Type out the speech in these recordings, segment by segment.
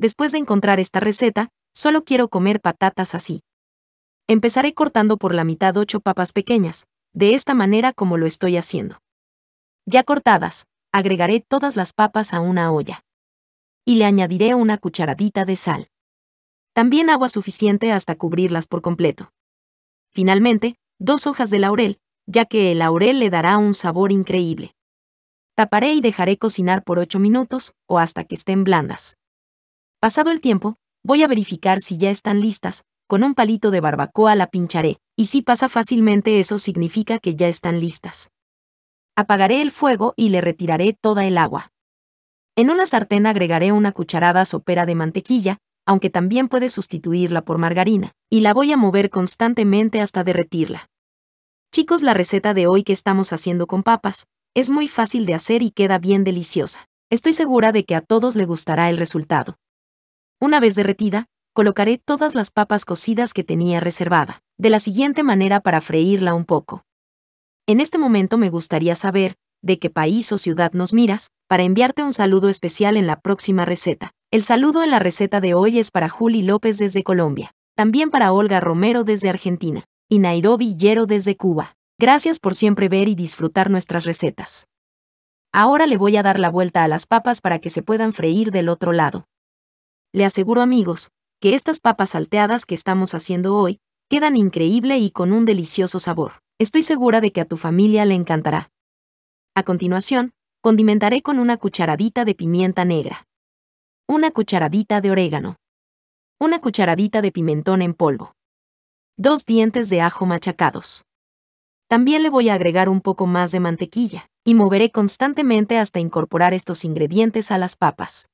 después de encontrar esta receta, solo quiero comer patatas así. Empezaré cortando por la mitad ocho papas pequeñas, de esta manera como lo estoy haciendo. Ya cortadas, agregaré todas las papas a una olla. Y le añadiré una cucharadita de sal. También agua suficiente hasta cubrirlas por completo. Finalmente, dos hojas de laurel, ya que el laurel le dará un sabor increíble. Taparé y dejaré cocinar por 8 minutos o hasta que estén blandas. Pasado el tiempo, voy a verificar si ya están listas, con un palito de barbacoa la pincharé, y si pasa fácilmente eso significa que ya están listas. Apagaré el fuego y le retiraré toda el agua. En una sartén agregaré una cucharada sopera de mantequilla, aunque también puede sustituirla por margarina, y la voy a mover constantemente hasta derretirla. Chicos, la receta de hoy que estamos haciendo con papas, es muy fácil de hacer y queda bien deliciosa. Estoy segura de que a todos le gustará el resultado. Una vez derretida, colocaré todas las papas cocidas que tenía reservada, de la siguiente manera para freírla un poco. En este momento me gustaría saber, de qué país o ciudad nos miras, para enviarte un saludo especial en la próxima receta. El saludo en la receta de hoy es para Juli López desde Colombia, también para Olga Romero desde Argentina, y Nairobi Yero desde Cuba. Gracias por siempre ver y disfrutar nuestras recetas. Ahora le voy a dar la vuelta a las papas para que se puedan freír del otro lado. Le aseguro amigos, que estas papas salteadas que estamos haciendo hoy, quedan increíble y con un delicioso sabor. Estoy segura de que a tu familia le encantará. A continuación, condimentaré con una cucharadita de pimienta negra. Una cucharadita de orégano. Una cucharadita de pimentón en polvo. Dos dientes de ajo machacados. También le voy a agregar un poco más de mantequilla, y moveré constantemente hasta incorporar estos ingredientes a las papas.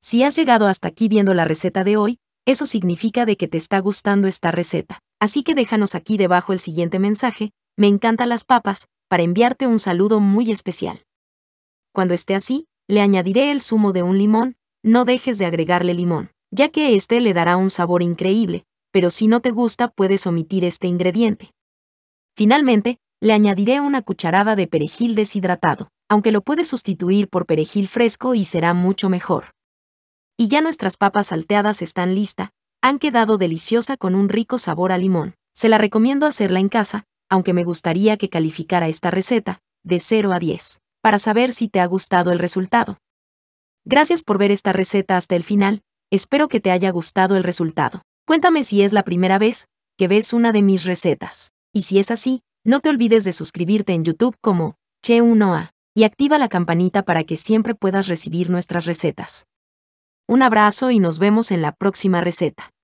Si has llegado hasta aquí viendo la receta de hoy, eso significa de que te está gustando esta receta. Así que déjanos aquí debajo el siguiente mensaje, me encantan las papas, para enviarte un saludo muy especial. Cuando esté así, le añadiré el zumo de un limón, no dejes de agregarle limón, ya que este le dará un sabor increíble, pero si no te gusta puedes omitir este ingrediente. Finalmente, le añadiré una cucharada de perejil deshidratado, aunque lo puedes sustituir por perejil fresco y será mucho mejor y ya nuestras papas salteadas están lista, han quedado deliciosa con un rico sabor a limón. Se la recomiendo hacerla en casa, aunque me gustaría que calificara esta receta, de 0 a 10, para saber si te ha gustado el resultado. Gracias por ver esta receta hasta el final, espero que te haya gustado el resultado. Cuéntame si es la primera vez que ves una de mis recetas. Y si es así, no te olvides de suscribirte en YouTube como Che1A y activa la campanita para que siempre puedas recibir nuestras recetas. Un abrazo y nos vemos en la próxima receta.